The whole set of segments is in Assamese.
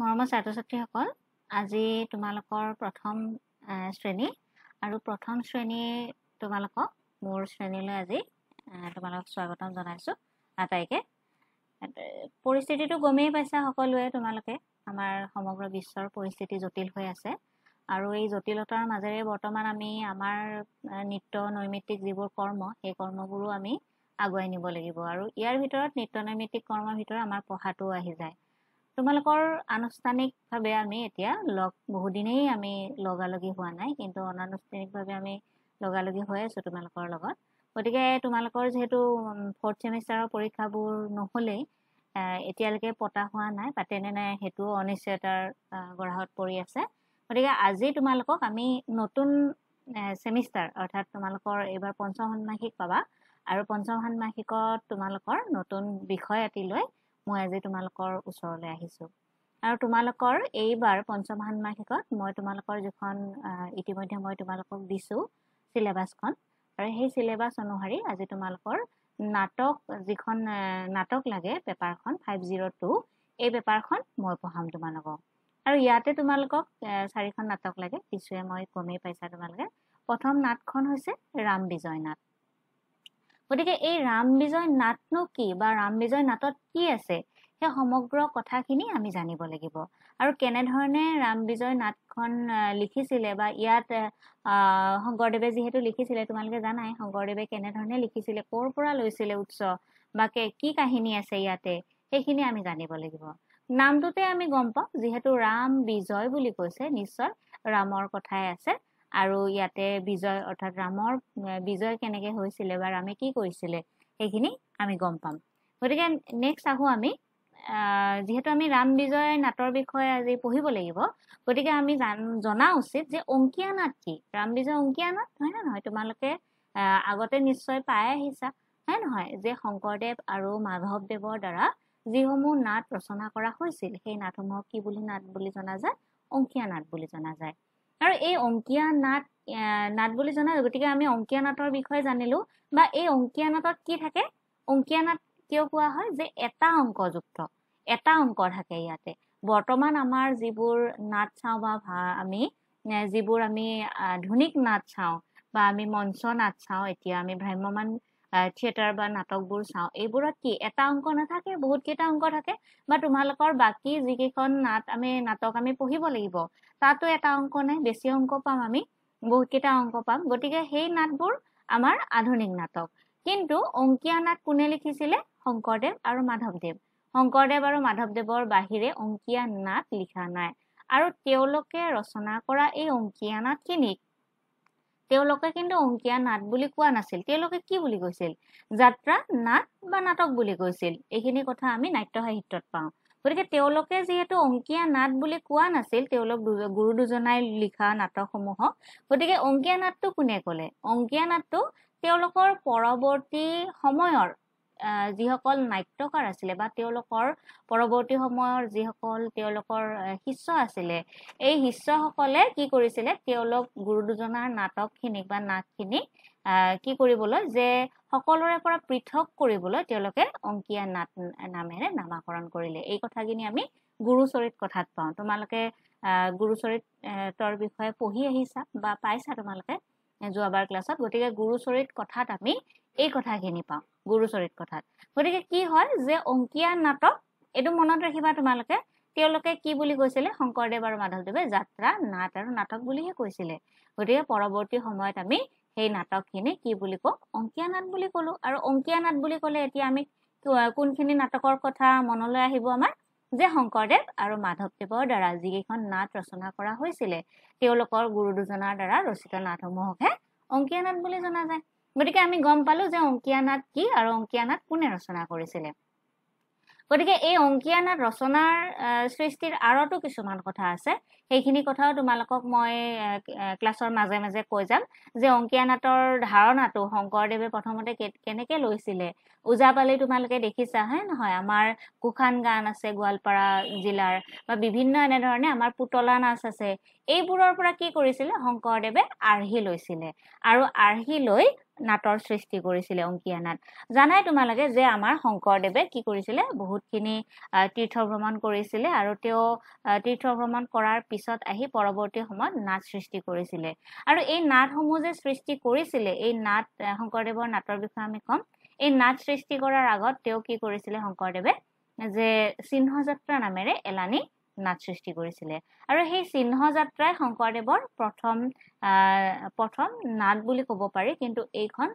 মৰমৰ ছাত্ৰ ছাত্ৰীসকল আজি তোমালোকৰ প্ৰথম শ্ৰেণী আৰু প্ৰথম শ্ৰেণী তোমালোকক মোৰ শ্ৰেণীলৈ আজি তোমালোকক স্বাগতম জনাইছোঁ আটাইকে পৰিস্থিতিটো গমেই পাইছা সকলোৱে তোমালোকে আমাৰ সমগ্ৰ বিশ্বৰ পৰিস্থিতি জটিল হৈ আছে আৰু এই জটিলতাৰ মাজেৰে বৰ্তমান আমি আমাৰ নৃত্য নৈমিত্তিক যিবোৰ কৰ্ম সেই কৰ্মবোৰো আমি আগুৱাই নিব লাগিব আৰু ইয়াৰ ভিতৰত নৃত্য নৈমিত্তিক কৰ্মৰ ভিতৰত আমাৰ পঢ়াটোও আহি যায় তোমালোকৰ আনুষ্ঠানিকভাৱে আমি এতিয়া লগ বহুদিনেই আমি লগালগি হোৱা নাই কিন্তু অনানুষ্ঠানিকভাৱে আমি লগালগি হৈ আছোঁ তোমালোকৰ লগত গতিকে তোমালোকৰ যিহেতু ফৰ্থ ছেমিষ্টাৰৰ পৰীক্ষাবোৰ নহ'লেই এতিয়ালৈকে পতা হোৱা নাই পাতেনে নাই সেইটোও অনিশ্চয়তাৰ গঢ়াত পৰি আছে গতিকে আজি তোমালোকক আমি নতুন ছেমিষ্টাৰ অৰ্থাৎ তোমালোকৰ এইবাৰ পঞ্চম ষান্মাসিক পাবা আৰু পঞ্চম ষান্মাসিকত তোমালোকৰ নতুন বিষয় এটি লৈ মই আজি তোমালোকৰ ওচৰলৈ আহিছোঁ আৰু তোমালোকৰ এইবাৰ পঞ্চম ষান্মাসিকত মই তোমালোকৰ যিখন ইতিমধ্যে মই তোমালোকক দিছোঁ চিলেবাছখন আৰু সেই চিলেবাছ অনুসৰি আজি তোমালোকৰ নাটক যিখন নাটক লাগে পেপাৰখন ফাইভ জিৰ' টু এই পেপাৰখন মই পঢ়াম তোমালোকক আৰু ইয়াতে তোমালোকক চাৰিখন নাটক লাগে কিছুৱে মই কমেই পাইছা তোমালোকে প্ৰথম নাটখন হৈছে ৰাম বিজয় নাট গতিকে এই ৰাম বিজয় নাটনো কি বা ৰাম বিজয় নাটত কি আছে সেই সমগ্ৰ কথাখিনি আমি জানিব লাগিব আৰু কেনেধৰণে ৰাম বিজয় নাটখন লিখিছিলে বা ইয়াত শংকৰদেৱে যিহেতু লিখিছিলে তোমালোকে জানাই শংকৰদেৱে কেনেধৰণে লিখিছিলে ক'ৰ পৰা লৈছিলে উৎস বা কে কি কাহিনী আছে ইয়াতে সেইখিনি আমি জানিব লাগিব নামটোতে আমি গম পাওঁ যিহেতু ৰাম বিজয় বুলি কৈছে নিশ্চয় ৰামৰ কথাই আছে আৰু ইয়াতে বিজয় অৰ্থাৎ ৰামৰ বিজয় কেনেকে হৈছিলে বা ৰামে কি কৰিছিলে সেইখিনি আমি গম পাম গতিকে নেক্সট আহো আমি যিহেতু আমি ৰাম বিজয় নাটৰ বিষয়ে আজি পঢ়িব লাগিব গতিকে আমি জনা উচিত যে অংকীয়া নাট কি ৰাম বিজয় অংকীয়া নাট হয় নে নহয় তোমালোকে আগতে নিশ্চয় পাই আহিছা হয় নহয় যে শংকৰদেৱ আৰু মাধৱদেৱৰ দ্বাৰা যিসমূহ নাট ৰচনা কৰা হৈছিল সেই নাটসমূহক কি বুলি নাট বুলি জনা যায় অংকীয়া নাট বুলি জনা যায় আৰু এই অংকীয়া নাট নাট বুলি জনা গতিকে আমি অংকীয়া নাটৰ বিষয়ে জানিলো বা এই অংকীয়া নাটত কি থাকে অংকীয়া নাট কিয় কোৱা হয় যে এটা অংকযুক্ত এটা অংক থাকে ইয়াতে বৰ্তমান আমাৰ যিবোৰ নাট চাওঁ বা আমি যিবোৰ আমি আধুনিক নাট চাওঁ বা আমি মঞ্চ নাট চাওঁ এতিয়া আমি ভ্ৰাম্যমান থিয়েটাৰ বা নাটকবোৰ চাওঁ এইবোৰত কি এটা অংক নাথাকে বহুত কেইটা অংক থাকে বা তোমালোকৰ বাকী যিকেইখন নাট আমি নাটক আমি পঢ়িব লাগিব তাতো এটা অংক নাই বেছি অংক পাম আমি বহুত কেইটা অংক পাম গতিকে সেই নাটবোৰ আমাৰ আধুনিক নাটক কিন্তু অংকীয়া নাট কোনে লিখিছিলে শংকৰদেৱ আৰু মাধৱদেৱ শংকৰদেৱ আৰু মাধৱদেৱৰ বাহিৰে অংকীয়া নাট লিখা নাই আৰু তেওঁলোকে ৰচনা কৰা এই অংকীয়া নাটখিনিক তেওঁলোকে কিন্তু অংকীয়া নাট বুলি কোৱা নাছিল তেওঁলোকে কি বুলি কৈছিল যাত্ৰা নাট বা নাটক বুলি কৈছিল এইখিনি কথা আমি নাট্য সাহিত্যত পাওঁ গতিকে তেওঁলোকে যিহেতু অংকীয়া নাট বুলি কোৱা নাছিল তেওঁলোক গুৰু দুজনাই লিখা নাটকসমূহক গতিকে অংকীয়া নাটটো কোনে ক'লে অংকীয়া নাটটো তেওঁলোকৰ পৰৱৰ্তী সময়ৰ যিসকল নাট্যকাৰ আছিলে বা তেওঁলোকৰ পৰৱৰ্তী সময়ৰ যিসকল তেওঁলোকৰ শিষ্য আছিলে এই শিষ্যসকলে কি কৰিছিলে তেওঁলোক গুৰু দুজনাৰ নাটকখিনিক বা নাটখিনিক কি কৰিবলৈ যে সকলোৰে পৰা পৃথক কৰিবলৈ তেওঁলোকে অংকীয়া নাট নামেৰে নামাকৰণ কৰিলে এই কথাখিনি আমি গুৰু চৰিত কথাত পাওঁ তোমালোকে আহ গুৰু চৰিতৰ বিষয়ে পঢ়ি আহিছা বা পাইছা তোমালোকে যোৱাবাৰ ক্লাছত গতিকে গুৰু চৰিত কথাত আমি এই কথাখিনি পাওঁ গুৰু চৰিত কথাত গতিকে কি হয় যে অংকীয়া নাটক এইটো মনত ৰাখিবা তোমালোকে তেওঁলোকে কি বুলি কৈছিলে শংকৰদেৱ আৰু মাধৱদেৱে যাত্ৰা নাট আৰু নাটক বুলিহে কৈছিলে গতিকে পৰৱৰ্তী সময়ত আমি সেই নাটকখিনি কি বুলি কওঁ অংকীয়া নাট বুলি ক'লোঁ আৰু অংকীয়া নাট বুলি ক'লে এতিয়া আমি কোনখিনি নাটকৰ কথা মনলৈ আহিব আমাৰ যে শংকৰদেৱ আৰু মাধৱদেৱৰ দ্বাৰা যিকেইখন নাট ৰচনা কৰা হৈছিলে তেওঁলোকৰ গুৰু দুজনাৰ দ্বাৰা ৰচিত নাটসমূহকহে অংকীয়া নাট বুলি জনা যায় গতিকে আমি গম পালো যে অংকীয়া নাট কি আৰু অংকীয়া নাট কোনে ৰচনা কৰিছিলে গতিকে এই অংকীয়া নাট ৰচনাৰ সৃষ্টিৰ আঁৰতো কিছুমান কথা আছে সেইখিনি কথাও তোমালোকক মই ক্লাছৰ মাজে মাজে কৈ যাম যে অংকীয়া নাটৰ ধাৰণাটো শংকৰদেৱে প্ৰথমতে কেনেকে লৈছিলে ওজাপালি তোমালোকে দেখিছা হয় নহয় আমাৰ কুশান গান আছে গোৱালপাৰা জিলাৰ বা বিভিন্ন এনেধৰণে আমাৰ পুতলা নাচ আছে এইবোৰৰ পৰা কি কৰিছিলে শংকৰদেৱে আৰ্হি লৈছিলে আৰু আৰ্হি লৈ নাটৰ সৃষ্টি কৰিছিলে অংকীয়া নাট জানাই তোমালোকে যে আমাৰ শংকৰদেৱে কি কৰিছিলে বহুতখিনি তীৰ্থ ভ্ৰমণ কৰিছিলে আৰু তেওঁ তীৰ্থ ভ্ৰমণ কৰাৰ পিছত আহি পৰৱৰ্তী সময়ত নাট সৃষ্টি কৰিছিলে আৰু এই নাটসমূহ যে সৃষ্টি কৰিছিলে এই নাট শংকৰদেৱৰ নাটৰ বিষয়ে আমি ক'ম এই নাট সৃষ্টি কৰাৰ আগত তেওঁ কি কৰিছিলে শংকৰদেৱে যে চিহ্নযাত্ৰা নামেৰে এলানি নাট সৃষ্টি কৰিছিলে আৰু সেই চিহ্ন যাত্ৰাই শংকৰদেৱৰ প্ৰথম প্ৰথম নাট বুলি ক'ব পাৰি কিন্তু এইখন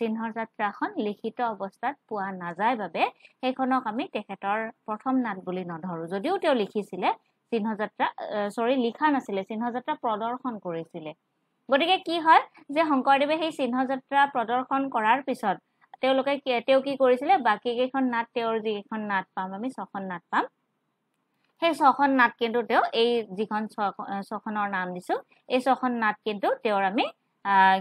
চিহ্ন যাত্ৰাখন লিখিত অৱস্থাত পোৱা নাযায় বাবে সেইখনক আমি তেখেতৰ প্ৰথম নাট বুলি নধৰোঁ যদিও তেওঁ লিখিছিলে চিহ্ন যাত্ৰা চৰি লিখা নাছিলে চিহ্ন যাত্ৰা প্ৰদৰ্শন কৰিছিলে গতিকে কি হয় যে শংকৰদেৱে সেই চিহ্ন যাত্ৰা প্ৰদৰ্শন কৰাৰ পিছত তেওঁলোকে তেওঁ কি কৰিছিলে বাকীকেইখন নাট তেওঁৰ যিকেইখন নাট পাম আমি ছখন নাট পাম সেই ছখন নাট কিন্তু তেওঁ এই যিখন ছখনৰ নাম দিছো এই ছখন নাট কিন্তু তেওঁৰ আমি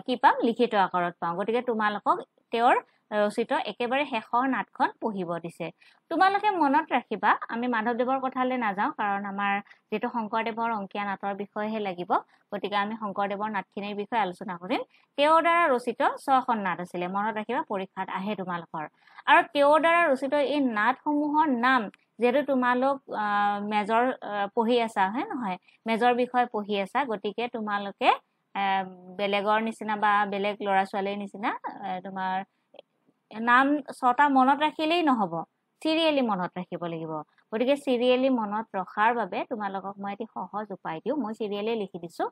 কি পাম লিখিত আকাৰত পাওঁ গতিকে তোমালোকক তেওঁৰ ৰচিত একেবাৰে শেষৰ নাটখন পঢ়িব দিছে তোমালোকে মনত ৰাখিবা আমি মাধৱদেৱৰ কথালৈ নাযাওঁ কাৰণ আমাৰ যিহেতু শংকৰদেৱৰ অংকীয়া নাটৰ বিষয়েহে লাগিব গতিকে আমি শংকৰদেৱৰ নাটখিনিৰ বিষয়ে আলোচনা কৰিম তেওঁৰ দ্বাৰা ৰচিত ছখন নাট আছিলে মনত ৰাখিবা পৰীক্ষাত আহে তোমালোকৰ আৰু তেওঁৰ দ্বাৰা ৰচিত এই নাটসমূহৰ নাম যিহেতু তোমালোক মেজৰ পঢ়ি আছা হয় নহয় মেজৰ বিষয়ে পঢ়ি আছা গতিকে তোমালোকে বেলেগৰ নিচিনা বা বেলেগ ল'ৰা ছোৱালীৰ নিচিনা তোমাৰ নাম ছটা মনত ৰাখিলেই নহ'ব চিৰিয়েলি মনত ৰাখিব লাগিব গতিকে চিৰিয়েলি মনত ৰখাৰ বাবে তোমালোকক মই এটি সহজ উপায় দিওঁ মই চিৰিয়েলেই লিখি দিছোঁ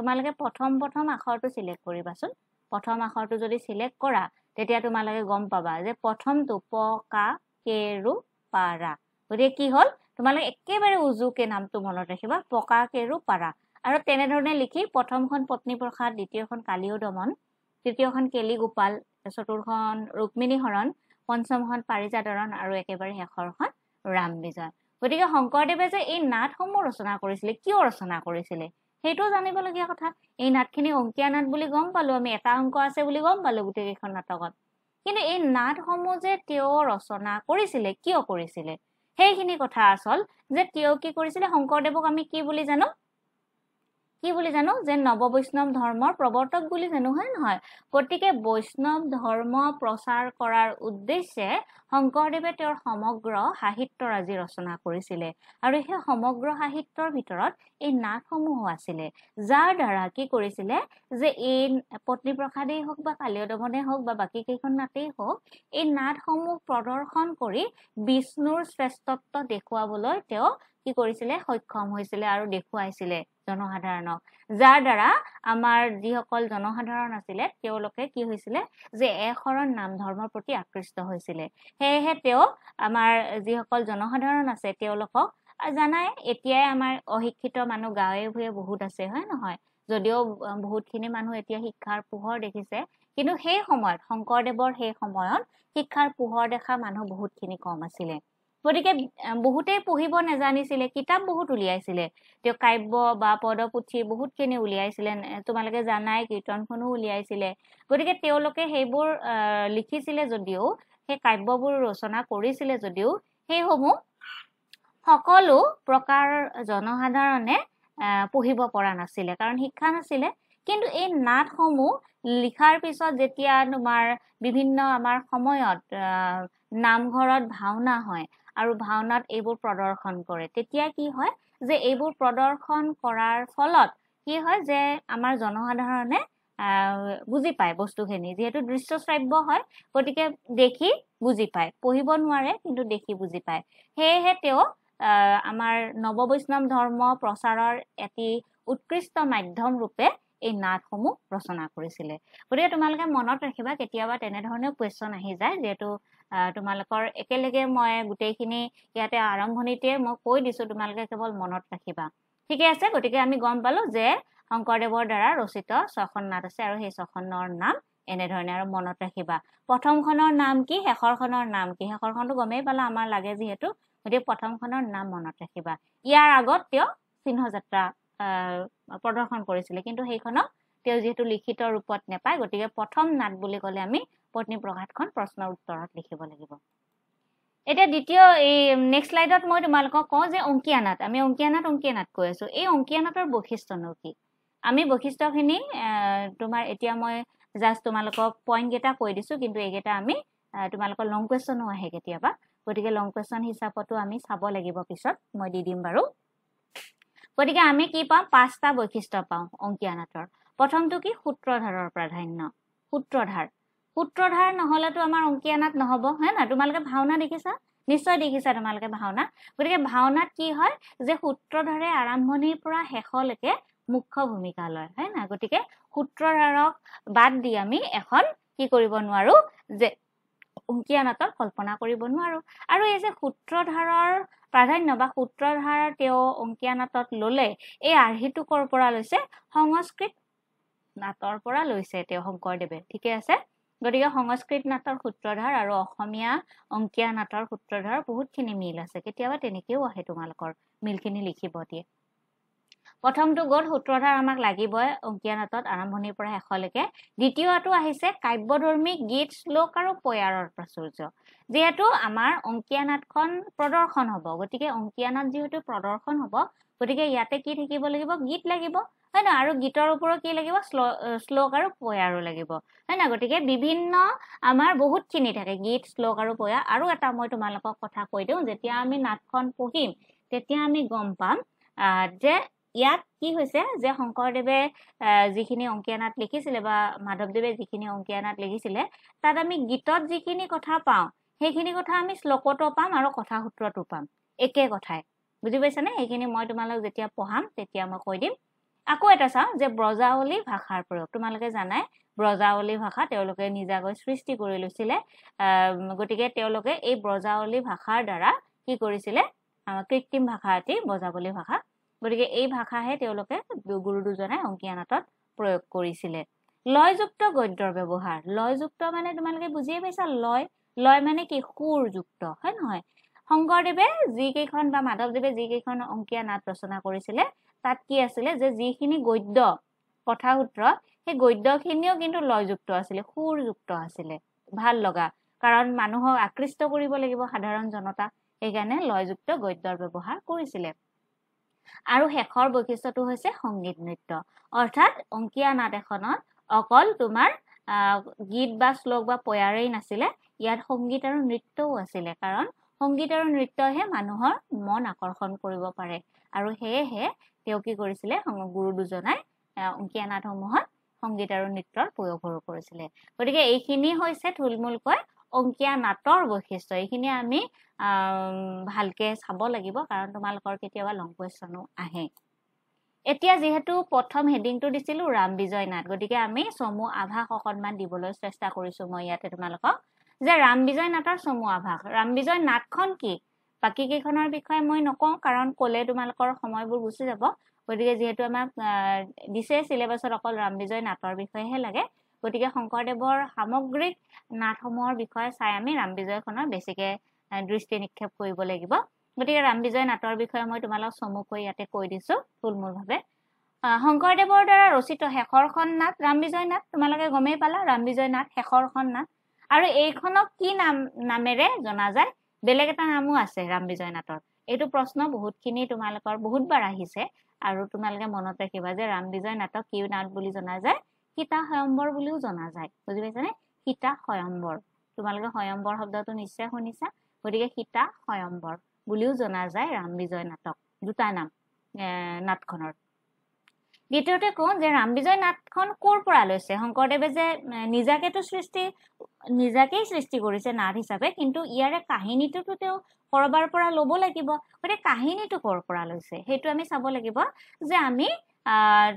তোমালোকে প্ৰথম প্ৰথম আখৰটো চিলেক্ট কৰিবাচোন প্ৰথম আখৰটো যদি চিলেক্ট কৰা তেতিয়া তোমালোকে গম পাবা যে প্ৰথমটো প কা কেৰু পাৰা গতিকে কি হ'ল তোমালোকে একেবাৰে উজুকে নামটো মনত ৰাখিবা পকা পকাকেৰু পাৰা আৰু তেনেধৰণে লিখি প্ৰথমখন পত্নী প্ৰসাদ দ্বিতীয়খন কালিও দমন তৃতীয়খন কেলি গোপাল চতুৰখন ৰুক্মিণী হৰণ পঞ্চমখন পাৰিজাদৰণ আৰু একেবাৰে শেষৰখন ৰাম বিজয় গতিকে শংকৰদেৱে যে এই নাটসমূহ ৰচনা কৰিছিলে কিয় ৰচনা কৰিছিলে সেইটোও জানিবলগীয়া কথা এই নাটখিনি অংকীয়া নাট বুলি গম পালো আমি এটা অংক আছে বুলি গম পালো গোটেইকেইখন নাটকত কিন্তু এই নাটসমূহ যে তেওঁ ৰচনা কৰিছিলে কিয় কৰিছিলে সেইখিনি কথা আচল যে তেওঁ কি কৰিছিলে শংকৰদেৱক আমি কি বুলি জানো কি বুলি জানো যে বৈষ্ণৱ ধৰ্মৰ প্ৰৱৰ্তক বুলি জানো হয় নহয় গতিকে বৈষ্ণৱ ধৰ্ম প্ৰচাৰ কৰাৰ উদ্দেশ্যে শংকৰদেৱে তেওঁৰ সমগ্ৰ আজি ৰচনা কৰিছিলে আৰু সেই সমগ্ৰ সাহিত্যৰ ভিতৰত এই নাটসমূহো আছিলে যাৰ দ্বাৰা কি কৰিছিলে যে এই পত্নী প্ৰসাদেই হওক বা কালীয় দমনে হওক বা বাকী কেইখন নাটেই হওক এই নাটসমূহ প্ৰদৰ্শন কৰি বিষ্ণুৰ শ্ৰেষ্ঠত্ব দেখুৱাবলৈ তেওঁ কি কৰিছিলে সক্ষম হৈছিলে আৰু দেখুৱাইছিলে জনসাধাৰণক যাৰ দ্বাৰা আমাৰ যিসকল জনসাধাৰণ আছিলে তেওঁলোকে কি হৈছিলে যে এশৰণ নাম ধৰ্মৰ প্ৰতি আকৃষ্ট হৈছিলে সেয়েহে তেওঁ আমাৰ যিসকল জনসাধাৰণ আছে তেওঁলোকক জানাই এতিয়াই আমাৰ অশিক্ষিত মানুহ গাঁৱে ভূঞে বহুত আছে হয় নহয় যদিও বহুতখিনি মানুহ এতিয়া শিক্ষাৰ পোহৰ দেখিছে কিন্তু সেই সময়ত শংকৰদেৱৰ সেই সময়ত শিক্ষাৰ পোহৰ দেখা মানুহ বহুতখিনি কম আছিলে গতিকে বহুতেই পঢ়িব নাজানিছিলে কিতাপ বহুত উলিয়াইছিলে তেওঁ কাব্য বা পদপুথি বহুতখিনি উলিয়াইছিলে তোমালোকে জানাই কীৰ্তনখনো উলিয়াইছিলে গতিকে তেওঁলোকে সেইবোৰ আহ লিখিছিলে যদিও সেই কাব্যবোৰ ৰচনা কৰিছিলে যদিও সেইসমূহ সকলো প্ৰকাৰ জনসাধাৰণে পঢ়িব পৰা নাছিলে কাৰণ শিক্ষা নাছিলে কিন্তু এই নাটসমূহ লিখাৰ পিছত যেতিয়া তোমাৰ বিভিন্ন আমাৰ সময়ত আহ নামঘৰত ভাওনা হয় আৰু ভাওনাত এইবোৰ প্ৰদৰ্শন কৰে তেতিয়া কি হয় যে এইবোৰ প্ৰদৰ্শন কৰাৰ ফলত কি হয় যে আমাৰ জনসাধাৰণে বুজি পায় বস্তুখিনি যিহেতু দৃশ্য শ্ৰাব্য হয় গতিকে দেখি বুজি পায় পঢ়িব নোৱাৰে কিন্তু দেখি বুজি পায় সেয়েহে তেওঁ আমাৰ নৱ বৈষ্ণৱ ধৰ্ম প্ৰচাৰৰ এটি উৎকৃষ্ট মাধ্যম ৰূপে এই নাটসমূহ ৰচনা কৰিছিলে গতিকে তোমালোকে মনত ৰাখিবা কেতিয়াবা তেনেধৰণেও কুৱেশ্যন আহি যায় যিহেতু তোমালোকৰ একেলগে মই গোটেইখিনি ইয়াতে আৰম্ভণিতে মই কৈ দিছোঁ তোমালোকে কেৱল মনত ৰাখিবা ঠিকে আছে গতিকে আমি গম পালোঁ যে শংকৰদেৱৰ দ্বাৰা ৰচিত ছখন নাট আছে আৰু সেই ছখনৰ নাম এনেধৰণে আৰু মনত ৰাখিবা প্ৰথমখনৰ নাম কি শেষৰখনৰ নাম কি শেষৰখনটো গমেই পালা আমাৰ লাগে যিহেতু গতিকে প্ৰথমখনৰ নাম মনত ৰাখিবা ইয়াৰ আগত তেওঁ চিহ্নযাত্ৰা প্ৰদৰ্শন কৰিছিলে কিন্তু সেইখনক তেওঁ যিহেতু লিখিত ৰূপত নেপায় গতিকে প্ৰথম নাট বুলি ক'লে আমি পত্নী প্ৰঘাতখন প্ৰশ্নৰ উত্তৰত লিখিব লাগিব এতিয়া দ্বিতীয় এই নেক্সট শ্লাইডত মই তোমালোকক কওঁ যে অংকীয়া নাট আমি অংকীয়া নাট অংকীয়া নাট কৈ আছোঁ এই অংকীয়া নাটৰ বৈশিষ্ট্যনো কি আমি বৈশিষ্ট্যখিনি তোমাৰ এতিয়া মই জাষ্ট তোমালোকক পইণ্টকেইটা কৈ দিছোঁ কিন্তু এইকেইটা আমি তোমালোকৰ লং কুৱেশ্যনো আহে কেতিয়াবা গতিকে লং কুৱেশ্যন হিচাপতো আমি চাব লাগিব পিছত মই দি দিম বাৰু গতিকে আমি কি পাওঁ পাঁচটা বৈশিষ্ট্য পাওঁ অংকীয়া নাটৰ প্ৰথমটো কি সূত্ৰধাৰৰ প্ৰাধান্য সূত্ৰধাৰ সূত্ৰধাৰ নহ'লেতো আমাৰ অংকীয়া নাট নহ'ব হয় নাই তোমালোকে ভাওনা দেখিছা নিশ্চয় দেখিছা তোমালোকে ভাওনা গতিকে ভাওনাত কি হয় যে সূত্ৰধাৰে আৰম্ভণিৰ পৰা শেষলৈকে মুখ্য ভূমিকা লয় হয় নাই গতিকে সূত্ৰধাৰক বাদ দি আমি এখন কি কৰিব নোৱাৰো যে অংকীয়া নাটক কল্পনা কৰিব নোৱাৰো আৰু এই যে সূত্ৰধাৰৰ প্ৰাধান্য বা সূত্ৰধাৰ তেওঁ অংকীয়া নাটত ল'লে এই আৰ্হিটো ক'ৰ পৰা লৈছে সংস্কৃত নাটৰ পৰা লৈছে তেওঁ শংকৰদেৱে ঠিকে আছে গতিকে সংস্কৃত নাটৰ সূত্ৰধাৰ আৰু অসমীয়া অংকীয়া নাটৰ সূত্ৰধাৰ বহুতখিনি মিল আছে কেতিয়াবা তেনেকেও আহে তোমালোকৰ মিলখিনি লিখিব দিয়ে প্ৰথমটো গ'ল সূত্ৰধাৰ আমাক লাগিবই অংকীয়া নাটত আৰম্ভণিৰ পৰা শেষলৈকে দ্বিতীয়টো আহিছে কাব্যধৰ্মী গীত শ্লোক আৰু পয়াৰৰ প্ৰাচুৰ্য যিহেতু আমাৰ অংকীয়া নাটখন প্ৰদৰ্শন হ'ব গতিকে অংকীয়া নাট যিহেতু প্ৰদৰ্শন হ'ব গতিকে ইয়াতে কি থাকিব লাগিব গীত লাগিব হয় ন আৰু গীতৰ ওপৰত কি লাগিব শ্লোক আৰু পয়াৰো লাগিব হয় ন গতিকে বিভিন্ন আমাৰ বহুতখিনি থাকে গীত শ্লোক আৰু পয়া আৰু এটা মই তোমালোকক কথা কৈ দিওঁ যেতিয়া আমি নাটখন পঢ়িম তেতিয়া আমি গম পাম যে ইয়াত কি হৈছে যে শংকৰদেৱে যিখিনি অংকীয়া নাট লিখিছিলে বা মাধৱদেৱে যিখিনি অংকীয়া নাট লিখিছিলে তাত আমি গীতত যিখিনি কথা পাওঁ সেইখিনি কথা আমি শ্লোকতো পাম আৰু কথা সূত্ৰতো পাম একে কথাই বুজি পাইছানে সেইখিনি মই তোমালোক যেতিয়া পঢ়াম তেতিয়া মই কৈ দিম আকৌ এটা চাওঁ যে ব্ৰজাৱলী ভাষাৰ প্ৰয়োগ তোমালোকে জানাই ব্ৰজাৱলী ভাষা তেওঁলোকে নিজাকৈ সৃষ্টি কৰি লৈছিলে গতিকে তেওঁলোকে এই ব্ৰজাৱলী ভাষাৰ দ্বাৰা কি কৰিছিলে কৃত্ৰিম ভাষা এটি ব্ৰজাৱলী ভাষা গতিকে এই ভাষাহে তেওঁলোকে গুৰু দুজনাই অংকীয়া নাটত প্ৰয়োগ কৰিছিলে লয়যুক্ত গদ্যৰ ব্যৱহাৰ লয়যুক্ত মানে তোমালোকে বুজিয়ে পাইছা লয় লয় মানে কি সুৰযুক্ত হয় নহয় শংকৰদেৱে যিকেইখন বা মাধৱদেৱে যিকেইখন অংকীয়া নাট ৰচনা কৰিছিলে তাত কি আছিলে যে যিখিনি গদ্য কথা সূত্ৰ সেই গদ্যখিনিও কিন্তু লয়যুক্ত আছিলে সুৰযুক্ত আছিলে ভাল লগা কাৰণ মানুহক আকৃষ্ট কৰিব লাগিব সাধাৰণ জনতা সেইকাৰণে লয়যুক্ত গদ্যৰ ব্যৱহাৰ কৰিছিলে আৰু শেষৰ বৈশিষ্ট্যটো হৈছে সংগীত নৃত্য অৰ্থাৎ অংকীয়া নাট এখনত অকল তোমাৰ গীত বা শ্লোক বা পয়াৰেই নাছিলে ইয়াত সংগীত আৰু নৃত্যও আছিলে কাৰণ সংগীত আৰু নৃত্যহে মানুহৰ মন আকৰ্ষণ কৰিব পাৰে আৰু সেয়েহে তেওঁ কি কৰিছিলে গুৰু দুজনাই অংকীয়া নাটসমূহত সংগীত আৰু নৃত্যৰ প্ৰয়োগৰ কৰিছিলে গতিকে এইখিনি হৈছে থুলমূলকৈ অংকীয়া নাটৰ বৈশিষ্ট্য এইখিনি আমি ভালকে চাব লাগিব কাৰণ তোমালোকৰ কেতিয়াবা লং কুৱেশ্যনো আহে এতিয়া যিহেতু প্ৰথম হেডিংটো দিছিলোঁ ৰাম বিজয় নাট গতিকে আমি চমু আভাস অকণমান দিবলৈ চেষ্টা কৰিছোঁ মই ইয়াতে তোমালোকক যে ৰাম বিজয় নাটৰ চমু আভাস ৰাম বিজয় নাটখন কি বাকী কেইখনৰ বিষয়ে মই নকওঁ কাৰণ ক'লে তোমালোকৰ সময়বোৰ গুচি যাব গতিকে যিহেতু আমাক দিছে চিলেবাছত অকল ৰাম বিজয় নাটৰ বিষয়েহে লাগে গতিকে শংকৰদেৱৰ সামগ্ৰিক নাটসমূহৰ বিষয়ে চাই আমি ৰাম ৰামবিজয়খনৰ বেছিকে দৃষ্টি নিক্ষেপ কৰিব লাগিব গতিকে ৰাম বিজয় নাটৰ বিষয়ে মই তোমালোক চমুকৈ ইয়াতে কৈ দিছোঁ থুলমূলভাৱে শংকৰদেৱৰ দ্বাৰা ৰচিত শেষৰখন নাট ৰাম বিজয় নাট তোমালোকে গমেই পালা ৰাম বিজয় নাট শেষৰখন নাট আৰু এইখনক কি নাম নামেৰে জনা যায় বেলেগ এটা নামো আছে ৰাম বিজয় নাটৰ এইটো প্ৰশ্ন বহুতখিনি তোমালোকৰ বহুতবাৰ আহিছে আৰু তোমালোকে মনত ৰাখিবা যে ৰাম বিজয় নাটক কি নাট বুলি জনা যায় সীতা সয়ম্বৰ বুলিও জনা যায় বুজি পাইছানে সীতা সয়ম্বৰ তোমালোকে সয়ম্বৰ শব্দটো নিশ্চয় শুনিছা গতিকে সীতা সয়ম্বৰ বুলিও জনা যায় ৰাম বিজয় নাটক দুটা নাম নাটখনৰ দ্বিতীয়তে কওঁ যে ৰাম বিজয় নাটখন ক'ৰ পৰা লৈছে শংকৰদেৱে যে নিজাকেতো সৃষ্টি নিজাকেই সৃষ্টি কৰিছে নাট হিচাপে কিন্তু ইয়াৰে কাহিনীটোতো তেওঁ ক'ৰবাৰ পৰা ল'ব লাগিব গতিকে কাহিনীটো ক'ৰ পৰা লৈছে সেইটো আমি চাব লাগিব যে আমি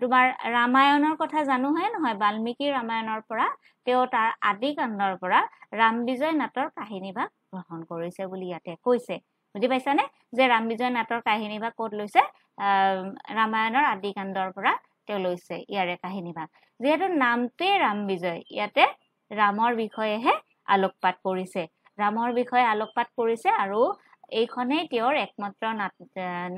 তোমাৰ ৰামায়ণৰ কথা জানো হয় নহয় বাল্মীকি ৰামায়ণৰ পৰা তেওঁ তাৰ আদি কাণ্ডৰ পৰা ৰাম বিজয় নাটৰ কাহিনী কাহিনীভাগ গ্ৰহণ কৰিছে বুলি ইয়াতে কৈছে বুজি পাইছানে যে ৰাম বিজয় নাটৰ কাহিনী কাহিনীভাগ ক'ত লৈছে আহ ৰামায়ণৰ আদি কাণ্ডৰ পৰা তেওঁ লৈছে ইয়াৰে কাহিনী কাহিনীভাগ যিহেতু নামটোৱেই ৰাম বিজয় ইয়াতে ৰামৰ বিষয়েহে আলোকপাত কৰিছে ৰামৰ বিষয়ে আলোকপাত কৰিছে আৰু এইখনেই তেওঁৰ একমাত্ৰ নাট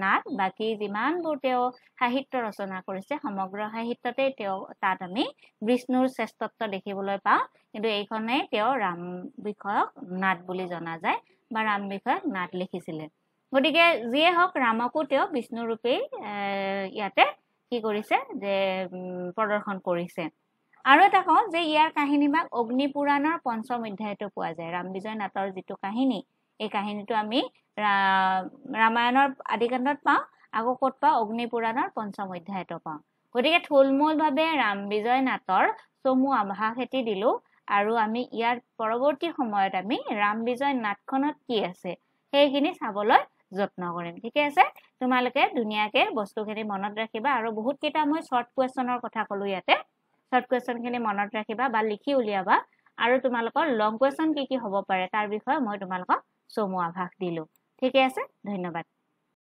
নাট বাকী যিমানবোৰ তেওঁ সাহিত্য ৰচনা কৰিছে সমগ্ৰ সাহিত্যতে তেওঁ তাত আমি বিষ্ণুৰ শ্ৰেষ্ঠত্ব দেখিবলৈ পাওঁ কিন্তু এইখনেই তেওঁ ৰাম বিষয়ক নাট বুলি জনা যায় বা ৰাম বিষয়ক নাট লিখিছিলে গতিকে যিয়ে হওক ৰামকো তেওঁ বিষ্ণুৰূপেই ইয়াতে কি কৰিছে যে প্ৰদৰ্শন কৰিছে আৰু এটা কওঁ যে ইয়াৰ কাহিনীভাগ অগ্নিপুৰাণৰ পঞ্চম অধ্যায়তো পোৱা যায় ৰাম বিজয় নাটৰ যিটো কাহিনী এই কাহিনীটো আমি ৰামায়ণৰ আদি কাণ্ডত পাওঁ আকৌ ক'ত পাওঁ অগ্নিপুৰাণৰ পঞ্চম অধ্যায়তো পাওঁ গতিকে থুলমূলভাৱে ৰাম বিজয় নাটৰ চমু আভাস এটি দিলোঁ আৰু আমি ইয়াৰ পৰৱৰ্তী সময়ত আমি ৰাম বিজয় নাটখনত কি আছে সেইখিনি চাবলৈ যত্ন কৰিম ঠিকে আছে তোমালোকে ধুনীয়াকে বস্তুখিনি মনত ৰাখিবা আৰু বহুত কেইটা মই শ্বৰ্ট কুৱেশ্যনৰ কথা ক'লোঁ ইয়াতে শ্বৰ্ট কুৱেশ্যনখিনি মনত ৰাখিবা বা লিখি উলিয়াবা আৰু তোমালোকৰ লং কুৱেশ্যন কি কি হ'ব পাৰে তাৰ বিষয়ে মই তোমালোকক চমু আভাস দিলোঁ ঠিকে আছে ধন্যবাদ